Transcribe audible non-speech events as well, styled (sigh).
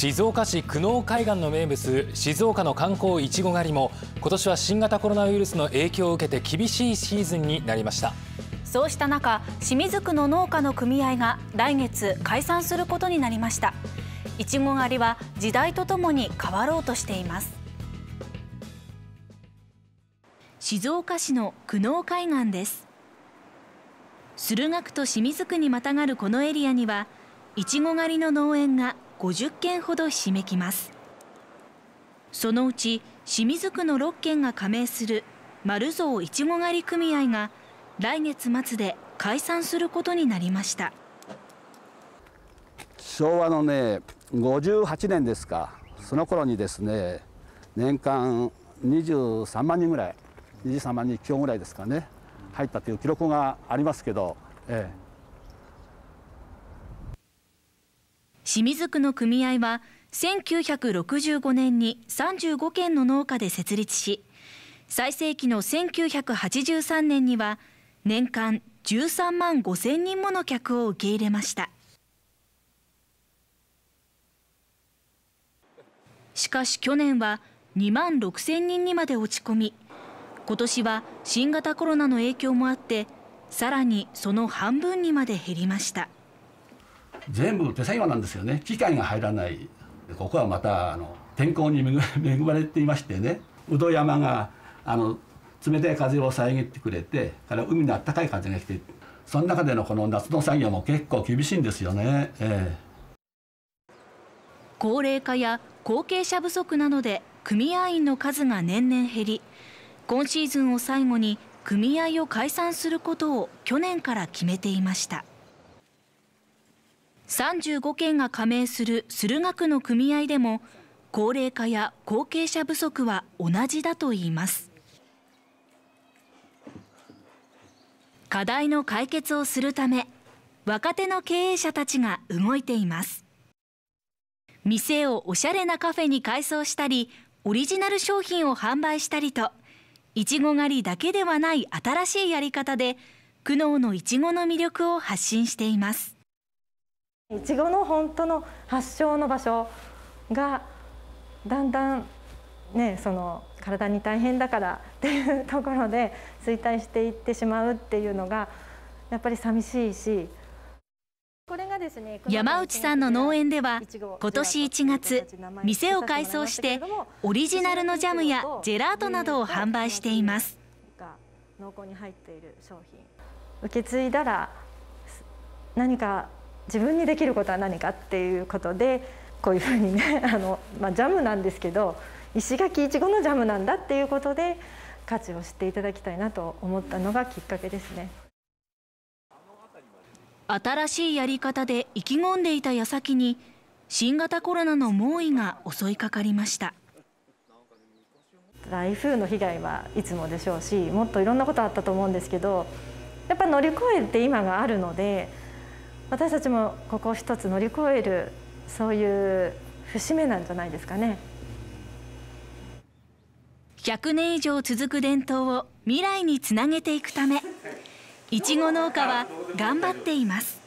静岡市久能海岸の名物静岡の観光いちご狩りも今年は新型コロナウイルスの影響を受けて厳しいシーズンになりましたそうした中清水区の農家の組合が来月解散することになりましたいちご狩りは時代とともに変わろうとしています静岡市の久能海岸です駿河区と清水区にまたがるこのエリアにはいちご狩りの農園が50軒ほどひしめきますそのうち清水区の6軒が加盟する丸蔵いちご狩り組合が来月末で解散することになりました昭和のね58年ですかその頃にですね年間23万人ぐらい23万人強ぐらいですかね入ったという記録がありますけど、ええ、清水区の組合は1965年に35軒の農家で設立し最盛期の1983年には年間13万5000人もの客を受け入れましたしかし去年は2万6000人にまで落ち込み今年は新型コロナの影響もあってさらにその半分にまで減りました。全部手作業なんですよね機械が入らないここはまたあの天候に恵まれていましてねうど山があの冷たい風を遮ってくれてから海のあったかい風が来てその中でのこの夏の作業も結構厳しいんですよね。え高齢化や後継者不足などで組合員の数が年々減り今シーズンを最後に組合を解散することを去年から決めていました。35県が加盟する駿河区の組合でも高齢化や後継者不足は同じだといいます課題の解決をするため若手の経営者たちが動いています店をおしゃれなカフェに改装したりオリジナル商品を販売したりといちご狩りだけではない新しいやり方で苦悩のいちごの魅力を発信していますいちごの本当の発祥の場所がだんだんねその体に大変だからっていう (laughs) ところで衰退していってしまうっていうのがやっぱり寂しいし。山内さんの農園では今年1月店を改装してオリジナルのジャムやジェラートなどを販売しています受け継いだら何か自分にできることは何かっていうことでこういうふうにね (laughs) あの、まあ、ジャムなんですけど石垣いちごのジャムなんだっていうことで価値を知っていただきたいなと思ったのがきっかけですね。新しいやり方で意気込んでいた矢先に新型コロナの猛威が襲いかかりました台風の被害はいつもでしょうしもっといろんなことあったと思うんですけどやっぱ乗り越えて今があるので私たちもここを一つ乗り越えるそういう節目なんじゃないですかね100年以上続く伝統を未来につなげていくためいちご農家は頑張っています